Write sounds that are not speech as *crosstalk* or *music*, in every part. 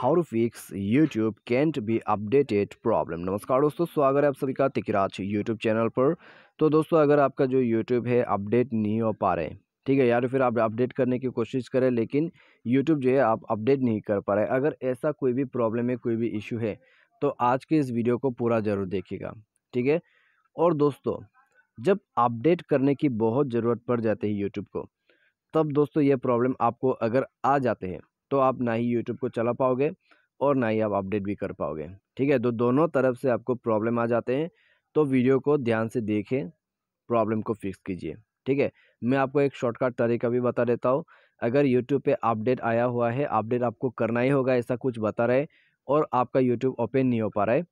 how to fix YouTube can't be updated problem नमस्कार दोस्तों स्वागत है आप सभी का तिकराज यूट्यूब चैनल पर तो दोस्तों अगर आपका जो यूट्यूब है अपडेट नहीं हो पा रहे ठीक है या तो फिर आप अपडेट करने की कोशिश करें लेकिन यूट्यूब जो है आप अपडेट नहीं कर पा रहे अगर ऐसा कोई भी प्रॉब्लम है कोई भी इशू है तो आज के इस वीडियो को पूरा ज़रूर देखिएगा ठीक है और दोस्तों जब अपडेट करने की बहुत ज़रूरत पड़ जाती है यूट्यूब को तब दोस्तों ये प्रॉब्लम आपको अगर आ जाते हैं तो आप ना ही यूट्यूब को चला पाओगे और ना ही आप अपडेट भी कर पाओगे ठीक है तो दोनों तरफ से आपको प्रॉब्लम आ जाते हैं तो वीडियो को ध्यान से देखें प्रॉब्लम को फिक्स कीजिए ठीक है मैं आपको एक शॉर्टकट तरीका भी बता देता हूँ अगर यूट्यूब पे अपडेट आया हुआ है अपडेट आपको करना ही होगा ऐसा कुछ बता रहे और आपका यूट्यूब ओपन नहीं हो पा रहा है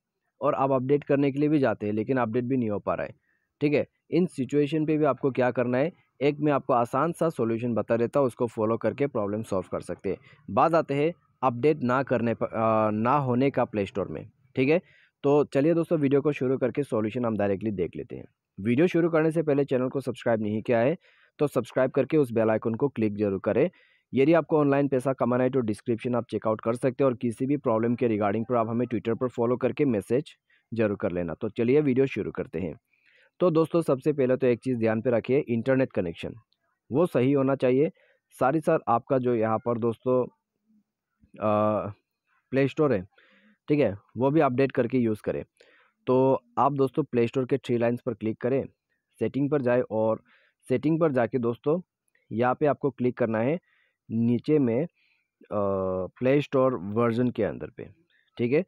और आप अपडेट करने के लिए भी जाते हैं लेकिन अपडेट भी नहीं हो पा रहा है ठीक है इन सिचुएशन पे भी आपको क्या करना है एक मैं आपको आसान सा सॉल्यूशन बता देता हूँ उसको फॉलो करके प्रॉब्लम सॉल्व कर सकते हैं बात आते हैं अपडेट ना करने पर ना होने का प्ले स्टोर में ठीक है तो चलिए दोस्तों वीडियो को शुरू करके सॉल्यूशन हम डायरेक्टली देख लेते हैं वीडियो शुरू करने से पहले चैनल को सब्सक्राइब नहीं किया है तो सब्सक्राइब करके उस बेल आइकन को क्लिक जरूर करें यदि आपको ऑनलाइन पैसा कमाना है तो डिस्क्रिप्शन आप चेकआउट कर सकते हैं और किसी भी प्रॉब्लम के रिगार्डिंग पर आप हमें ट्विटर पर फॉलो करके मैसेज जरूर कर लेना तो चलिए वीडियो शुरू करते हैं तो दोस्तों सबसे पहले तो एक चीज़ ध्यान पे रखिए इंटरनेट कनेक्शन वो सही होना चाहिए सारी सार आपका जो यहाँ पर दोस्तों प्ले स्टोर है ठीक है वो भी अपडेट करके यूज़ करें तो आप दोस्तों प्ले स्टोर के थ्री लाइन्स पर क्लिक करें सेटिंग पर जाए और सेटिंग पर जाके दोस्तों यहाँ पे आपको क्लिक करना है नीचे में प्ले स्टोर वर्जन के अंदर पे ठीक है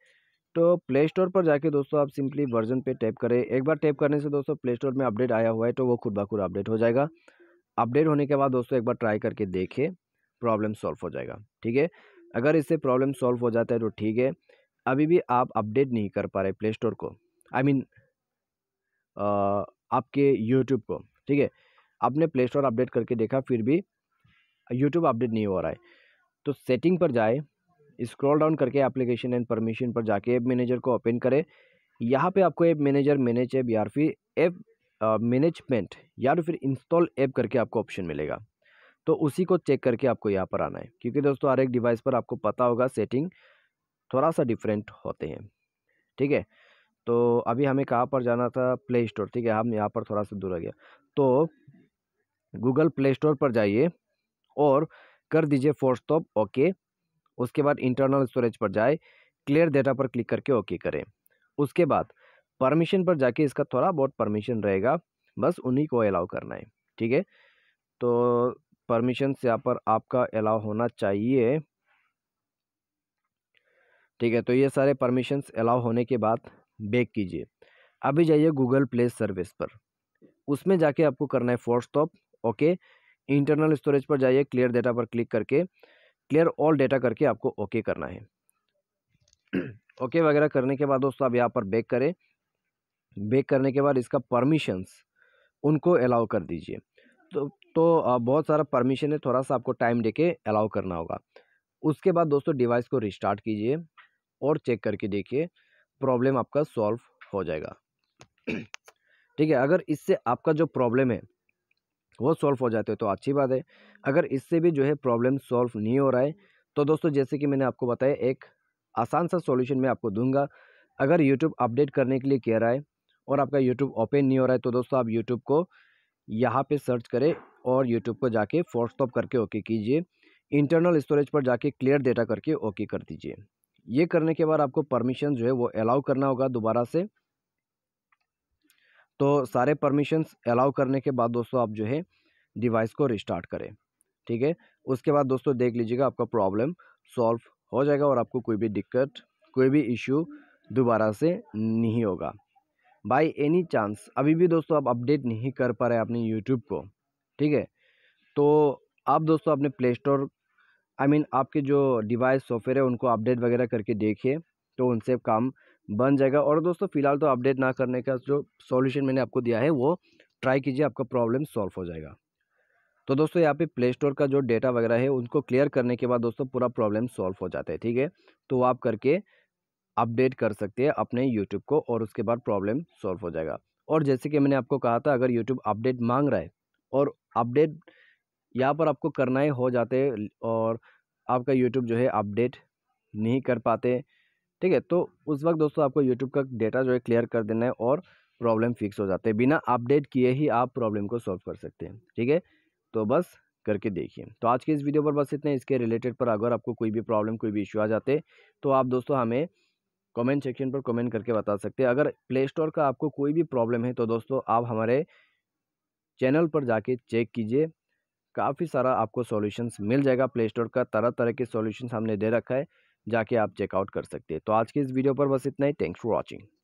तो प्ले स्टोर पर जाके दोस्तों आप सिंपली वर्जन पे टैप करें एक बार टैप करने से दोस्तों प्ले स्टोर में अपडेट आया हुआ है तो वो खुद ब खुद अपडेट हो जाएगा अपडेट होने के बाद दोस्तों एक बार ट्राई करके देखें प्रॉब्लम सॉल्व हो जाएगा ठीक है अगर इससे प्रॉब्लम सॉल्व हो जाता है तो ठीक है अभी भी आप अपडेट नहीं कर पा रहे प्ले स्टोर को आई I मीन mean, आपके यूट्यूब को ठीक है आपने प्ले स्टोर अपडेट करके देखा फिर भी यूट्यूब अपडेट नहीं हो रहा है तो सेटिंग पर जाए स्क्रॉल डाउन करके एप्लीकेशन एंड परमिशन पर जाके ऐप मैनेजर को ओपन करें यहाँ पे आपको ऐप मैनेजर मैनेज ऐप या फिर ऐप मैनेजमेंट या तो फिर इंस्टॉल ऐप करके आपको ऑप्शन मिलेगा तो उसी को चेक करके आपको यहाँ पर आना है क्योंकि दोस्तों हर एक डिवाइस पर आपको पता होगा सेटिंग थोड़ा सा डिफरेंट होते हैं ठीक है तो अभी हमें कहाँ पर जाना था प्ले स्टोर ठीक है हम यहाँ पर थोड़ा सा दूर आ गया तो गूगल प्ले स्टोर पर जाइए और कर दीजिए फोर स्टॉप ओके उसके बाद इंटरनल स्टोरेज पर जाए क्लियर डेटा पर क्लिक करके ओके करें उसके बाद परमिशन पर जाके इसका थोड़ा बहुत परमिशन रहेगा बस उन्हीं को अलाउ करना है ठीक है तो परमिशन से यहाँ पर आपका अलाउ होना चाहिए ठीक है तो ये सारे परमिशंस अलाउ होने के बाद बैक कीजिए अभी जाइए गूगल प्ले सर्विस पर उसमें जाके आपको करना है force stop okay internal storage पर जाइए क्लियर डेटा पर क्लिक करके क्लियर ऑल डेटा करके आपको ओके okay करना है ओके okay वगैरह करने के बाद दोस्तों आप यहाँ पर बेक करें बेक करने के बाद इसका परमिशंस उनको अलाउ कर दीजिए तो तो बहुत सारा परमिशन है थोड़ा सा आपको टाइम देके अलाउ करना होगा उसके बाद दोस्तों डिवाइस को रिस्टार्ट कीजिए और चेक करके देखिए प्रॉब्लम आपका सॉल्व हो जाएगा *clears throat* ठीक है अगर इससे आपका जो प्रॉब्लम है वो सॉल्व हो जाते हैं तो अच्छी बात है अगर इससे भी जो है प्रॉब्लम सॉल्व नहीं हो रहा है तो दोस्तों जैसे कि मैंने आपको बताया एक आसान सा सॉल्यूशन मैं आपको दूंगा अगर यूट्यूब अपडेट करने के लिए कह रहा है और आपका यूट्यूब ओपन नहीं हो रहा है तो दोस्तों आप यूट्यूब को यहाँ पर सर्च करें और यूट्यूब को जाके फोर्स स्टॉप करके ओके कीजिए इंटरनल स्टोरेज पर जाके क्लियर डेटा करके ओके कर दीजिए ये करने के बाद आपको परमिशन जो है वो अलाउ करना होगा दोबारा से तो सारे परमिशंस अलाउ करने के बाद दोस्तों आप जो है डिवाइस को रिस्टार्ट करें ठीक है उसके बाद दोस्तों देख लीजिएगा आपका प्रॉब्लम सॉल्व हो जाएगा और आपको कोई भी दिक्कत कोई भी इश्यू दोबारा से नहीं होगा बाई एनी चांस अभी भी दोस्तों आप अपडेट नहीं कर पा रहे अपने यूट्यूब को ठीक है तो आप दोस्तों अपने प्ले स्टोर आई मीन आपके जो डिवाइस सॉफ्टवेयर है उनको अपडेट वगैरह करके देखिए तो उनसे काम बन जाएगा और दोस्तों फिलहाल तो अपडेट ना करने का जो सॉल्यूशन मैंने आपको दिया है वो ट्राई कीजिए आपका प्रॉब्लम सॉल्व हो जाएगा तो दोस्तों यहाँ पे प्ले स्टोर का जो डेटा वगैरह है उनको क्लियर करने के बाद दोस्तों पूरा प्रॉब्लम सॉल्व हो जाता है ठीक है तो आप करके अपडेट कर सकते हैं अपने यूट्यूब को और उसके बाद प्रॉब्लम सॉल्व हो जाएगा और जैसे कि मैंने आपको कहा था अगर यूट्यूब अपडेट मांग रहा है और अपडेट यहाँ पर आपको करना ही हो जाते और आपका यूट्यूब जो है अपडेट नहीं कर पाते ठीक है तो उस वक्त दोस्तों आपको यूट्यूब का डेटा जो है क्लियर कर देना है और प्रॉब्लम फिक्स हो जाते हैं बिना अपडेट किए ही आप प्रॉब्लम को सॉल्व कर सकते हैं ठीक है तो बस करके देखिए तो आज के इस वीडियो पर बस इतने इसके रिलेटेड पर अगर आपको कोई भी प्रॉब्लम कोई भी इशू आ जाते तो आप दोस्तों हमें कमेंट सेक्शन पर कमेंट करके बता सकते हैं अगर प्ले स्टोर का आपको कोई भी प्रॉब्लम है तो दोस्तों आप हमारे चैनल पर जाके चेक कीजिए काफ़ी सारा आपको सॉल्यूशंस मिल जाएगा प्ले स्टोर का तरह तरह के सॉल्यूशंस हमने दे रखा है जाके आप चेकआउट कर सकते हैं तो आज के इस वीडियो पर बस इतना ही थैंक्स फॉर वॉचिंग